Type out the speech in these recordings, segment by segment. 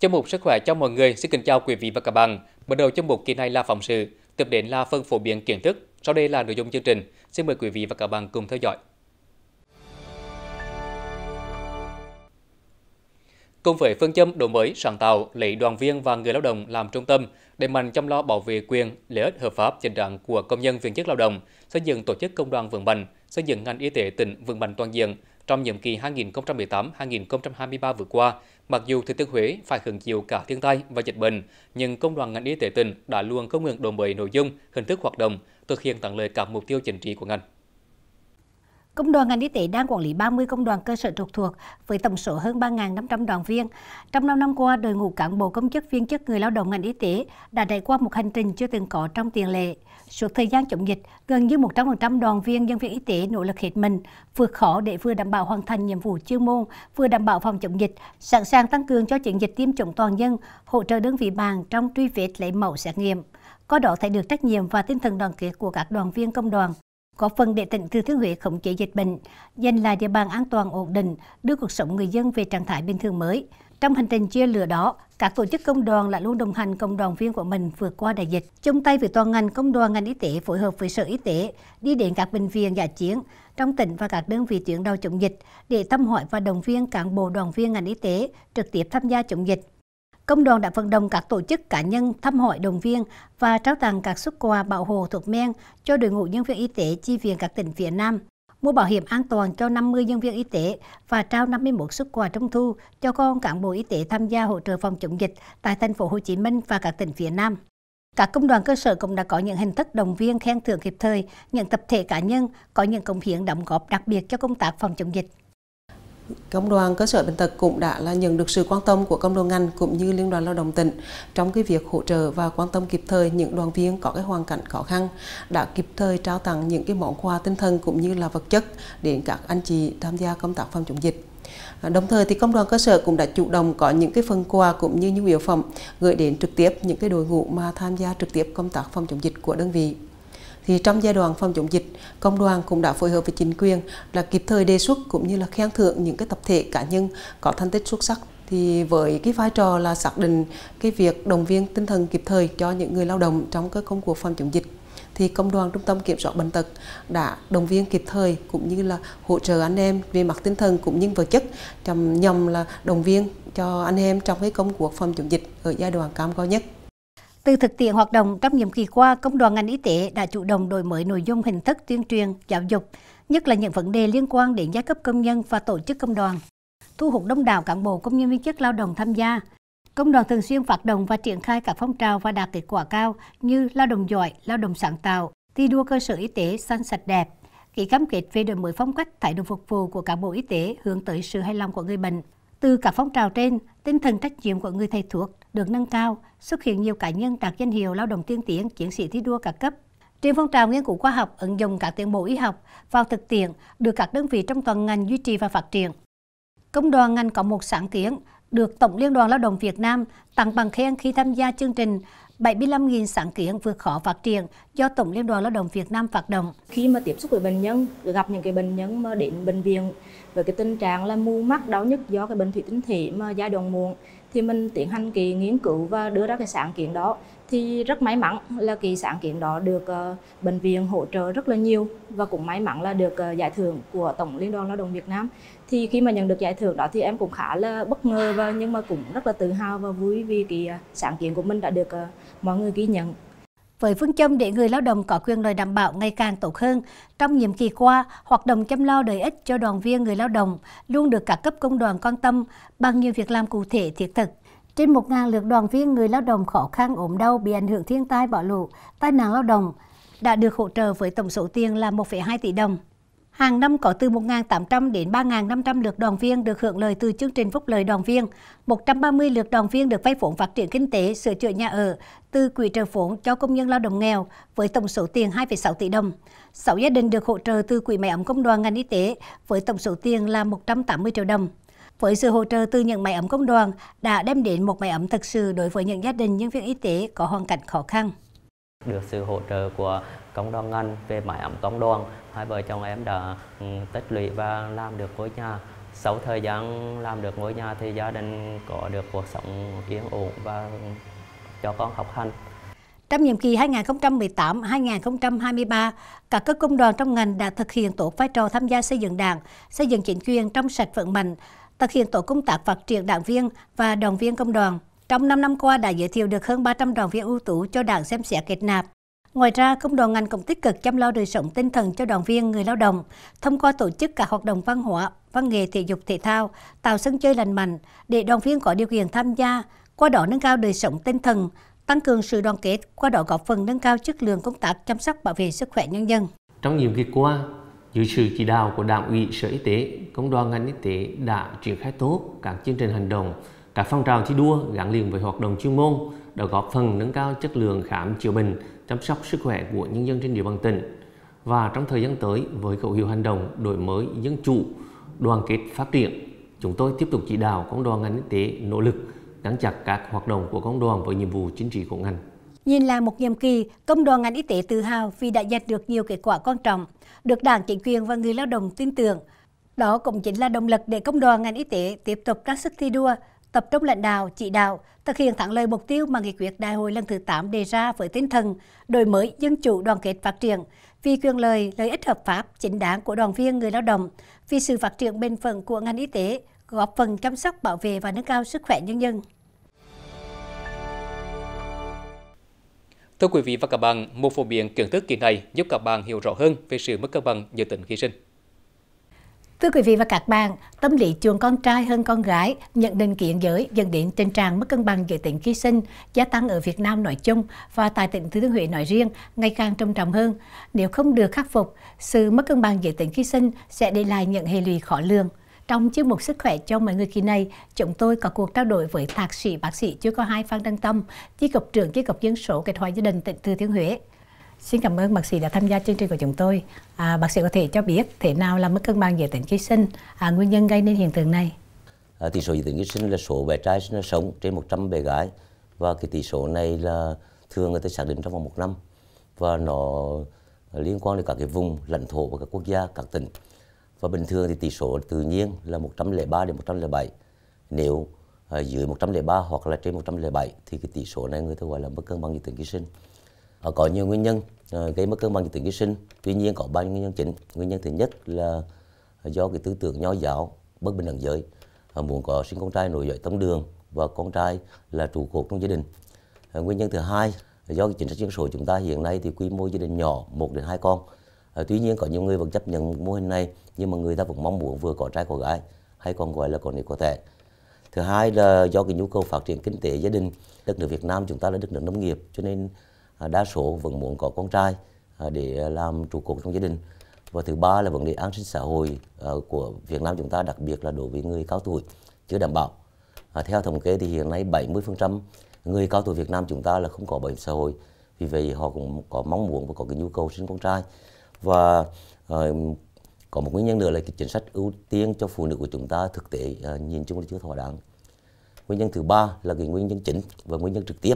Chương mục sức khỏe cho mọi người xin kính chào quý vị và các bạn. bắt đầu chương mục kỳ này là phòng sự, tiếp đến là phân phổ biến kiến thức, sau đây là nội dung chương trình. Xin mời quý vị và các bạn cùng theo dõi. Cùng với phương châm đổi mới, sáng tạo, lấy đoàn viên và người lao động làm trung tâm, để mạnh chăm lo bảo vệ quyền, lợi ích hợp pháp chính đáng của công nhân viên chức lao động, xây dựng tổ chức công đoàn vững mạnh, xây dựng ngành y tế tỉnh vững mạnh toàn diện, trong nhiệm kỳ 2018-2023 vừa qua, mặc dù Thừa Thiên Huế phải hứng chịu cả thiên tai và dịch bệnh, nhưng Công đoàn ngành y tế tỉnh đã luôn không ngừng đổi mới nội dung, hình thức hoạt động, thực hiện thắng lời các mục tiêu chính trị của ngành. Công đoàn ngành y tế đang quản lý 30 công đoàn cơ sở trực thuộc với tổng số hơn 3.500 đoàn viên. Trong 5 năm qua, đội ngũ cán bộ công chức viên chức người lao động ngành y tế đã trải qua một hành trình chưa từng có trong tiền lệ. Suốt thời gian chống dịch, gần như 100% đoàn viên nhân viên y tế nỗ lực hết mình, vượt khó để vừa đảm bảo hoàn thành nhiệm vụ chuyên môn, vừa đảm bảo phòng chống dịch, sẵn sàng tăng cường cho chiến dịch tiêm chủng toàn dân, hỗ trợ đơn vị bàn trong truy vết lấy mẫu xét nghiệm. Có đó thấy được trách nhiệm và tinh thần đoàn kết của các đoàn viên công đoàn có phần để tỉnh Thừa Thiên Huế khống chế dịch bệnh, giành lại địa bàn an toàn ổn định, đưa cuộc sống người dân về trạng thái bình thường mới. Trong hành trình chia lửa đó, các tổ chức công đoàn lại luôn đồng hành công đoàn viên của mình vượt qua đại dịch. Chung tay với toàn ngành công đoàn ngành y tế phối hợp với Sở Y tế đi đến các bệnh viện giả chiến trong tỉnh và các đơn vị tuyến đầu chống dịch để thăm hỏi và động viên cán bộ đoàn viên ngành y tế trực tiếp tham gia chống dịch công đoàn đã vận động các tổ chức cá nhân thăm hỏi đồng viên và trao tặng các xuất quà bảo hộ thuộc men cho đội ngũ nhân viên y tế chi viện các tỉnh phía Nam, mua bảo hiểm an toàn cho 50 nhân viên y tế và trao 51 xuất quà trung thu cho con cán bộ y tế tham gia hỗ trợ phòng chống dịch tại thành phố Hồ Chí Minh và các tỉnh phía Nam. Các công đoàn cơ sở cũng đã có những hình thức đồng viên khen thưởng kịp thời những tập thể cá nhân có những công hiến đóng góp đặc biệt cho công tác phòng chống dịch. Công đoàn cơ sở bệnh tật cũng đã là nhận được sự quan tâm của công đoàn ngành cũng như Liên đoàn Lao động tỉnh trong cái việc hỗ trợ và quan tâm kịp thời những đoàn viên có cái hoàn cảnh khó khăn, đã kịp thời trao tặng những cái món quà tinh thần cũng như là vật chất đến các anh chị tham gia công tác phòng chống dịch. Đồng thời thì công đoàn cơ sở cũng đã chủ động có những cái phần quà cũng như những yếu phẩm gửi đến trực tiếp những cái đội ngũ mà tham gia trực tiếp công tác phòng chống dịch của đơn vị. Thì trong giai đoạn phòng chống dịch, công đoàn cũng đã phối hợp với chính quyền là kịp thời đề xuất cũng như là khen thưởng những cái tập thể cá nhân có thành tích xuất sắc thì với cái vai trò là xác định cái việc động viên tinh thần kịp thời cho những người lao động trong cái công cuộc phòng chống dịch thì công đoàn trung tâm kiểm soát bệnh tật đã động viên kịp thời cũng như là hỗ trợ anh em về mặt tinh thần cũng như vật chất nhằm là động viên cho anh em trong cái công cuộc phòng chống dịch ở giai đoạn cam cao nhất. Từ thực tiễn hoạt động trong nhiệm kỳ qua, Công đoàn ngành y tế đã chủ động đổi mới nội dung hình thức tuyên truyền, giáo dục, nhất là những vấn đề liên quan đến giai cấp công nhân và tổ chức công đoàn, thu hút đông đảo cán bộ công nhân viên chức lao động tham gia. Công đoàn thường xuyên phát động và triển khai các phong trào và đạt kết quả cao như lao động giỏi, lao động sáng tạo, thi đua cơ sở y tế xanh sạch đẹp, ký cam kết về đổi mới phong cách thái độ phục vụ của cán bộ y tế hướng tới sự hài lòng của người bệnh. Từ các phong trào trên, Tinh thần trách nhiệm của người thầy thuốc được nâng cao, xuất hiện nhiều cá nhân đạt danh hiệu lao động tiên tiến, chiến sĩ thi đua cả cấp. Trên phong trào nghiên cứu khoa học ứng dụng các tiến bộ y học vào thực tiễn được các đơn vị trong toàn ngành duy trì và phát triển. Công đoàn ngành có một sáng kiến được Tổng Liên đoàn Lao động Việt Nam tặng bằng khen khi tham gia chương trình 75.000 sáng kiến vượt khó phát triển do Tổng Liên đoàn Lao động Việt Nam phát động. Khi mà tiếp xúc với bệnh nhân, gặp những cái bệnh nhân mà đến bệnh viện với cái tình trạng là mù mắt, đau nhức do cái bệnh thủy tinh thể mà giai đoạn muộn thì mình tiến hành kỳ nghiên cứu và đưa ra cái sáng kiến đó thì rất may mắn là kỳ sáng kiến đó được uh, bệnh viện hỗ trợ rất là nhiều và cũng may mắn là được uh, giải thưởng của tổng liên đoàn lao động Việt Nam thì khi mà nhận được giải thưởng đó thì em cũng khá là bất ngờ và nhưng mà cũng rất là tự hào và vui vì cái uh, sáng kiến của mình đã được mọi người ghi nhận với phương châm để người lao động có quyền lợi đảm bảo ngày càng tốt hơn, trong nhiệm kỳ qua, hoạt động chăm lo đời ích cho đoàn viên người lao động luôn được cả cấp công đoàn quan tâm bằng nhiều việc làm cụ thể thiết thực. Trên 1.000 lượt đoàn viên người lao động khó khăn ốm đau bị ảnh hưởng thiên tai bạo lũ, tai nạn lao động đã được hỗ trợ với tổng số tiền là 1,2 tỷ đồng. Hàng năm có từ 1.800 đến 3.500 lượt đoàn viên được hưởng lợi từ chương trình phúc lợi đoàn viên, 130 lượt đoàn viên được vay vốn phát triển kinh tế, sửa chữa nhà ở từ quỹ trợ vốn cho công nhân lao động nghèo với tổng số tiền 2,6 tỷ đồng. 6 gia đình được hỗ trợ từ quỹ máy ấm công đoàn ngành y tế với tổng số tiền là 180 triệu đồng. Với sự hỗ trợ từ những máy ấm công đoàn đã đem đến một máy ấm thực sự đối với những gia đình nhân viên y tế có hoàn cảnh khó khăn. Được sự hỗ trợ của công đoàn ngành về mái ấm công đoàn, hai vợ chồng em đã ừ, tích lũy và làm được ngôi nhà. Sau thời gian làm được ngôi nhà thì gia đình có được cuộc sống yên ổn và cho con học hành. Trong nhiệm kỳ 2018-2023, các cấp công đoàn trong ngành đã thực hiện tốt vai trò tham gia xây dựng đảng, xây dựng chính quyền trong sạch vững mạnh, thực hiện tổ công tác phát triển đảng viên và đoàn viên công đoàn. Trong 5 năm qua đã giới thiệu được hơn 300 đoàn viên ưu tú cho đảng xem xét kết nạp. Ngoài ra, công đoàn ngành cũng tích cực chăm lo đời sống tinh thần cho đoàn viên người lao động thông qua tổ chức các hoạt động văn hóa, văn nghệ thể dục thể thao, tạo sân chơi lành mạnh để đoàn viên có điều kiện tham gia, qua đó nâng cao đời sống tinh thần, tăng cường sự đoàn kết, qua đó góp phần nâng cao chất lượng công tác chăm sóc bảo vệ sức khỏe nhân dân. Trong nhiệm kỳ qua, dưới sự chỉ đạo của Đảng ủy Sở Y tế, Công đoàn ngành Y tế đã triển khai tốt các chương trình hành động các phong trào thi đua gắn liền với hoạt động chuyên môn đã góp phần nâng cao chất lượng khám chữa bệnh, chăm sóc sức khỏe của nhân dân trên địa bàn tỉnh. Và trong thời gian tới, với khẩu hiệu hành động đổi mới dân chủ, đoàn kết phát triển, chúng tôi tiếp tục chỉ đạo công đoàn ngành y tế nỗ lực gắn chặt các hoạt động của công đoàn với nhiệm vụ chính trị của ngành. Nhìn là một nhiệm kỳ, công đoàn ngành y tế tự hào vì đã giành được nhiều kết quả quan trọng, được đảng chính quyền và người lao động tin tưởng. Đó cũng chính là động lực để công đoàn ngành y tế tiếp tục các sức thi đua tập trung lãnh đạo, chỉ đạo, thực hiện thắng lợi mục tiêu mà nghị quyết đại hội lần thứ 8 đề ra với tinh thần đổi mới dân chủ đoàn kết phát triển, vì quyền lợi, lợi ích hợp pháp, chính đáng của đoàn viên người lao động, vì sự phát triển bền vững của ngành y tế, góp phần chăm sóc, bảo vệ và nâng cao sức khỏe nhân dân. Thưa quý vị và các bạn, một phổ biến kiến thức kỳ này giúp các bạn hiểu rõ hơn về sự mất cân bằng giữa tính khi sinh. Thưa quý vị và các bạn, tâm lý chuồng con trai hơn con gái, nhận định kiện giới dẫn đến tình trạng mất cân bằng giới tính khi sinh gia tăng ở Việt Nam nói chung và tại tỉnh Thừa Thiên Huế nói riêng ngày càng trầm trọng hơn. Nếu không được khắc phục, sự mất cân bằng giới tính khi sinh sẽ để lại những hệ lụy khó lường. Trong chương mục sức khỏe cho mọi người kỳ này, chúng tôi có cuộc trao đổi với thạc sĩ bác sĩ chưa có hai Phan Đăng Tâm, chi cục trưởng chi cục dân số kịch hoạch gia đình tỉnh Thừa Thiên Huế. Xin cảm ơn bác sĩ đã tham gia chương trình của chúng tôi. À, bác sĩ có thể cho biết thế nào là mức cân bằng giới tính khi sinh, à, nguyên nhân gây nên hiện tượng này? À, tỷ số giới tính khi sinh là số bé trai sinh sống trên 100 bé gái và cái tỷ số này là thường người ta xác định trong vòng một năm và nó liên quan đến các cái vùng lãnh thổ và các quốc gia, các tỉnh. Và bình thường thì tỷ số tự nhiên là 103 đến 107. Nếu à, dưới 103 hoặc là trên 107 thì cái tỷ số này người ta gọi là mất cân bằng giới tính khi sinh có nhiều nguyên nhân ờ, gây mất cân bằng giới tính khi sinh tuy nhiên có ba nguyên nhân chính nguyên nhân thứ nhất là do cái tư tưởng nho giáo bất bình đẳng giới muốn có sinh con trai nổi dậy tấm đường và con trai là trụ cột trong gia đình ờ, nguyên nhân thứ hai do cái chính sách dân số chúng ta hiện nay thì quy mô gia đình nhỏ một đến hai con ờ, tuy nhiên có nhiều người vẫn chấp nhận mô hình này nhưng mà người ta vẫn mong muốn vừa có trai có gái hay còn gọi là con nữ có thể thứ hai là do cái nhu cầu phát triển kinh tế gia đình đất nước Việt Nam chúng ta là đất nước nông nghiệp cho nên À, đa số vẫn muốn có con trai à, để làm trụ cột trong gia đình và thứ ba là vấn đề an sinh xã hội à, của Việt Nam chúng ta đặc biệt là đối với người cao tuổi chưa đảm bảo theo thống kê thì hiện nay 70% người cao tuổi Việt Nam chúng ta là không có bảo hiểm xã hội vì vậy họ cũng có mong muốn và có cái nhu cầu sinh con trai và có một nguyên nhân nữa là cái chính sách ưu tiên cho phụ nữ của chúng ta thực tế nhìn chung là chưa thỏa đáng nguyên nhân thứ ba là cái nguyên nhân chính và nguyên nhân trực tiếp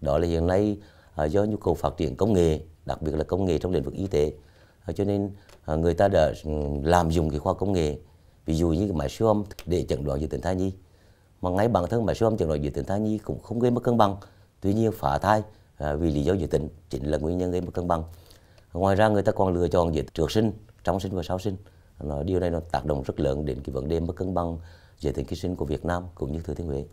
đó là hiện nay Ờ, do nhu cầu phát triển công nghệ đặc biệt là công nghệ trong lĩnh vực y tế ờ, cho nên ờ, người ta đã ừ, làm dùng cái khoa công nghệ ví dụ như cái máy siêu âm để chẩn đoán dị tật thai nhi mà ngay bản thân máy siêu âm chẩn đoán dị tật thai nhi cũng không gây mất cân bằng tuy nhiên phá thai vì lý do giới tính chính là nguyên nhân gây mất cân bằng ngoài ra người ta còn lựa chọn giới trước sinh trong sinh và sau sinh điều này nó tác động rất lớn đến cái vấn đề mất cân bằng giới tính khi sinh của Việt Nam cũng như Thừa Thiên Huế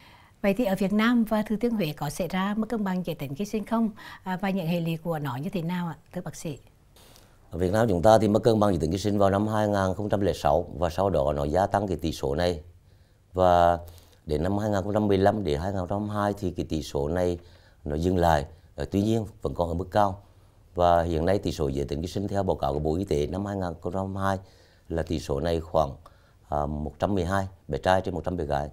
Vậy thì ở Việt Nam và Thừa Thiên Huế có xảy ra mất cân bằng giới tính khi sinh không à, và những hệ lụy của nó như thế nào ạ, thưa bác sĩ? Ở Việt Nam chúng ta thì mất cân bằng giới tính khi sinh vào năm 2006 và sau đó nó gia tăng cái tỷ số này. Và đến năm 2015 đến 2022 thì cái tỷ số này nó dừng lại, ờ, tuy nhiên vẫn còn ở mức cao. Và hiện nay tỷ số giới tính khi sinh theo báo cáo của Bộ Y tế năm 2022 là tỷ số này khoảng à, 112 bé trai trên 100 bé gái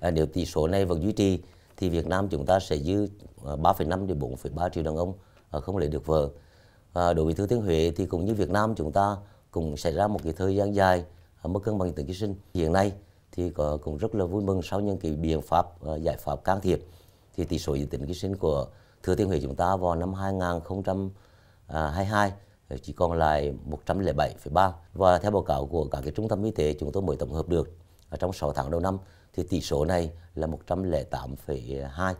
à, nếu tỷ số này vẫn duy trì thì Việt Nam chúng ta sẽ dư 3,5 à, đến 4,3 triệu đàn ông à, không lấy được vợ à, đối với Thừa Thiên Huế thì cũng như Việt Nam chúng ta cũng xảy ra một cái thời gian dài à, mất cân bằng giới tính sinh hiện nay thì có, cũng rất là vui mừng sau những cái biện pháp à, giải pháp can thiệp thì tỷ số giới tính ký sinh của Thừa Thiên Huế chúng ta vào năm 2022 à, chỉ còn lại 107,3 và theo báo cáo của các cái trung tâm y tế chúng tôi mới tổng hợp được à, trong 6 tháng đầu năm thì tỷ số này là 108,2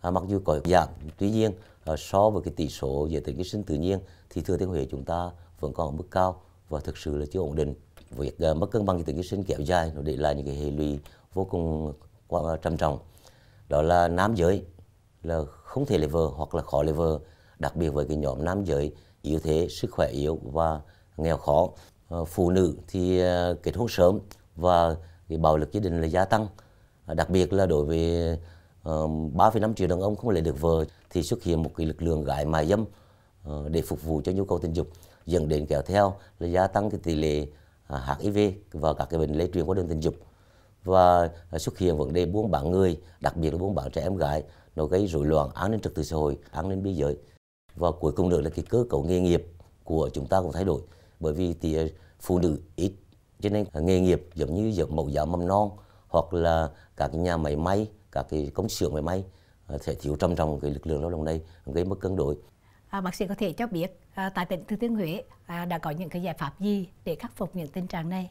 à, mặc dù có giảm tuy nhiên à, so với cái tỷ số về tính ký sinh tự nhiên thì thừa thiên huế chúng ta vẫn còn ở mức cao và thực sự là chưa ổn định việc à, mất cân bằng về tính ký sinh kéo dài nó để lại những cái hệ lụy vô cùng quá, à, trầm trọng đó là nam giới là không thể lấy vợ hoặc là khó lấy vợ đặc biệt với cái nhóm nam giới yếu thế sức khỏe yếu và nghèo khó à, phụ nữ thì à, kết hôn sớm và thì bạo lực gia đình là gia tăng đặc biệt là đối với ờ, ba uh, năm triệu đàn ông không lấy được vợ thì xuất hiện một cái lực lượng gái mại dâm uh, để phục vụ cho nhu cầu tình dục dẫn đến kéo theo là gia tăng cái tỷ lệ uh, à, HIV và các cái bệnh lây truyền qua đường tình dục và xuất hiện vấn đề buôn bán người đặc biệt là buôn bán trẻ em gái nó gây rối loạn an ninh trật tự xã hội an ninh biên giới và cuối cùng nữa là cái cơ cấu nghề nghiệp của chúng ta cũng thay đổi bởi vì thì phụ nữ ít cho nên nghề nghiệp giống như dưỡng mẫu giáo mầm non hoặc là các nhà máy may các cái công xưởng máy may ờ, sẽ thiếu trầm trọng cái lực lượng lao động này gây mất cân đối à, bác sĩ có thể cho biết à, tại tỉnh thừa thiên huế à, đã có những cái giải pháp gì để khắc phục những tình trạng này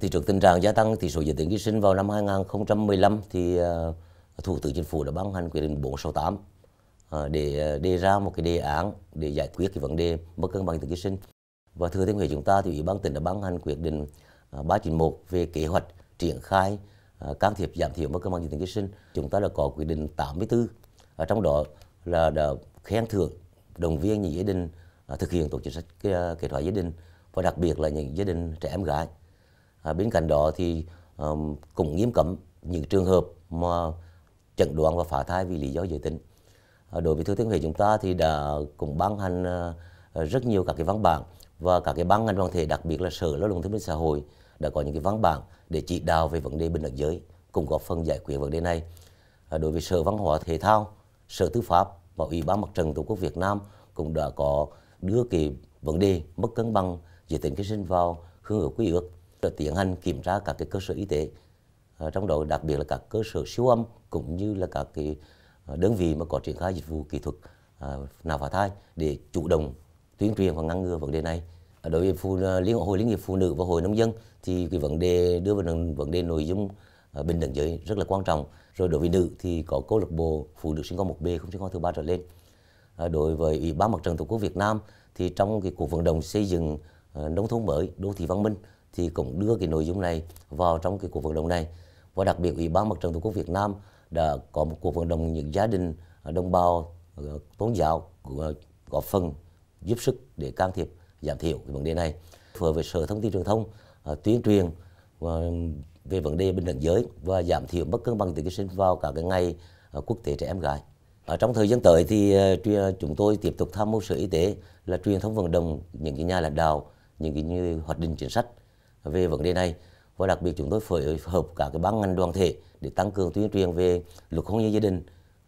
thì trường tình trạng gia tăng thì số giới tính khi sinh vào năm 2015 thì uh, thủ tướng chính phủ đã ban hành quyết định 468 uh, ờ, để đề ra một cái đề án để giải quyết cái vấn đề mất cân bằng giới tính khi sinh và thừa thiên huế chúng ta thì ủy ban tỉnh đã ban hành quyết định 391 ờ, về kế hoạch triển khai ờ, can thiệp giảm thiểu mất cân bằng giới tính khi sinh chúng ta đã có quy định 84 ở trong đó là đã khen thưởng đồng viên những gia đình ờ, thực hiện tổ chức sách kế hoạch gia đình và đặc biệt là những gia đình trẻ em gái bên cạnh đó thì um, cũng nghiêm cấm những trường hợp mà chẩn đoán và phá thai vì lý do giới tính đối với thừa thiên huế chúng ta thì đã cũng ban hành rất nhiều các cái văn bản và các cái ban ngành đoàn thể đặc biệt là sở lao động thương binh xã hội đã có những cái văn bản để chỉ đạo về vấn đề bình đẳng giới cũng góp phần giải quyết vấn đề này à, đối với sở văn hóa thể thao sở tư pháp và ủy ban mặt trận tổ quốc việt nam cũng đã có đưa cái vấn đề mất cân bằng giới tính khi sinh vào hướng ước quy ước đã tiến hành kiểm tra các cái cơ sở y tế à, trong đó đặc biệt là các cơ sở siêu âm cũng như là các cái à, đơn vị mà có triển khai dịch vụ kỹ thuật à, nào phá thai để chủ động tuyên truyền và ngăn ngừa vấn đề này đối với phụ ờ, liên hội liên hiệp phụ nữ và hội nông dân thì cái vấn đề đưa vào vấn đề nội dung ờ, bình đẳng giới rất là quan trọng rồi đối với nữ thì có câu lạc bộ phụ nữ sinh con một b không sinh con thứ ba trở lên ờ, đối với ủy ban mặt trận tổ quốc việt nam thì trong cái cuộc vận động xây dựng nông thôn mới đô thị văn minh thì cũng đưa cái nội dung này vào trong cái cuộc vận động này và đặc biệt ủy ban mặt trận tổ quốc việt nam đã có một cuộc vận động những gia đình đồng bào tôn giáo góp phần giúp sức để can thiệp giảm thiểu cái vấn đề này phối với sở thông tin truyền thông à, tuyên truyền à, về vấn đề bình đẳng giới và giảm thiểu bất cân bằng giới sinh vào cả cái ngày à, quốc tế trẻ em gái ở trong thời gian tới thì chúng tôi tiếp tục tham mưu sở y tế là truyền thông vận động những cái nhà lãnh đạo những cái như hoạch định chính sách về vấn đề này và đặc biệt chúng tôi phối hợp cả cái ban ngành đoàn thể để tăng cường tuyên truyền về luật hôn nhân gia đình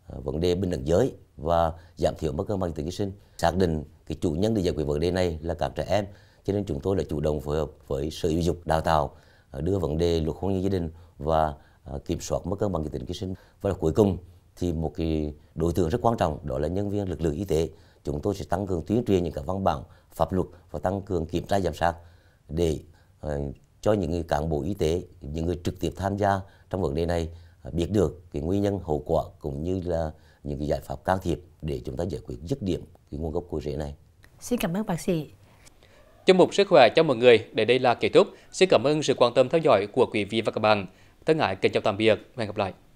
vấn đề bình đẳng giới và giảm thiểu mất cân bằng tử ký sinh xác định cái chủ nhân để giải quyết vấn đề này là các trẻ em cho nên chúng tôi đã chủ động phối hợp với sở giáo dục đào tạo ờ, đưa vấn đề luật hôn nhân gia đình và ờ, kiểm soát mất cân bằng giới tính ký sinh và cuối cùng thì một cái đối tượng rất quan trọng đó là nhân viên lực lượng y tế chúng tôi sẽ tăng cường tuyên truyền những các văn bản pháp luật và tăng cường kiểm tra giám sát để ờ, cho những người cán bộ y tế những người trực tiếp tham gia trong vấn đề này biết được cái nguyên nhân hậu quả cũng như là những cái giải pháp can thiệp để chúng ta giải quyết dứt điểm cái nguồn gốc của rễ này. Xin cảm ơn bác sĩ. Chương mục sức khỏe cho mọi người đến đây là kết thúc. Xin cảm ơn sự quan tâm theo dõi của quý vị và các bạn. Thân ái kính chào tạm biệt và hẹn gặp lại.